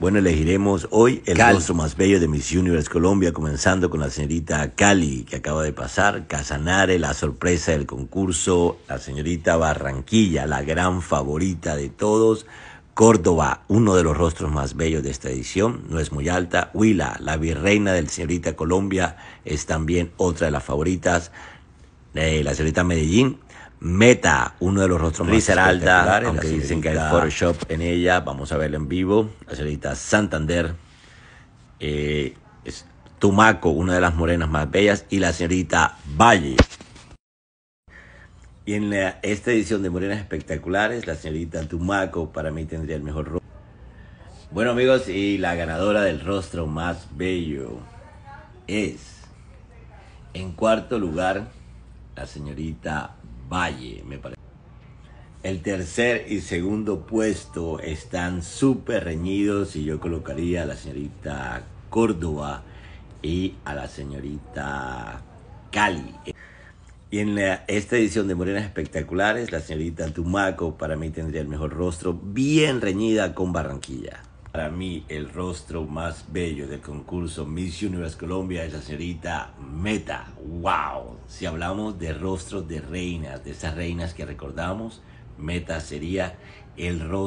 Bueno, elegiremos hoy el rostro más bello de Miss Universe Colombia, comenzando con la señorita Cali, que acaba de pasar, Casanare, la sorpresa del concurso, la señorita Barranquilla, la gran favorita de todos, Córdoba, uno de los rostros más bellos de esta edición, no es muy alta, Huila, la virreina del señorita Colombia, es también otra de las favoritas, eh, la señorita Medellín, Meta, uno de los rostros más espectaculares aunque dicen que hay Photoshop en ella, vamos a verla en vivo. La señorita Santander, eh, Tumaco, una de las morenas más bellas, y la señorita Valle. Y en esta edición de Morenas Espectaculares, la señorita Tumaco para mí tendría el mejor rostro. Bueno amigos, y la ganadora del rostro más bello es, en cuarto lugar, la señorita Valle, me parece. El tercer y segundo puesto están súper reñidos y yo colocaría a la señorita Córdoba y a la señorita Cali. Y en esta edición de Morenas Espectaculares, la señorita Tumaco para mí tendría el mejor rostro, bien reñida con Barranquilla. Para mí, el rostro más bello del concurso Miss Universe Colombia es la señorita Meta. ¡Wow! Si hablamos de rostros de reinas, de esas reinas que recordamos, Meta sería el rostro.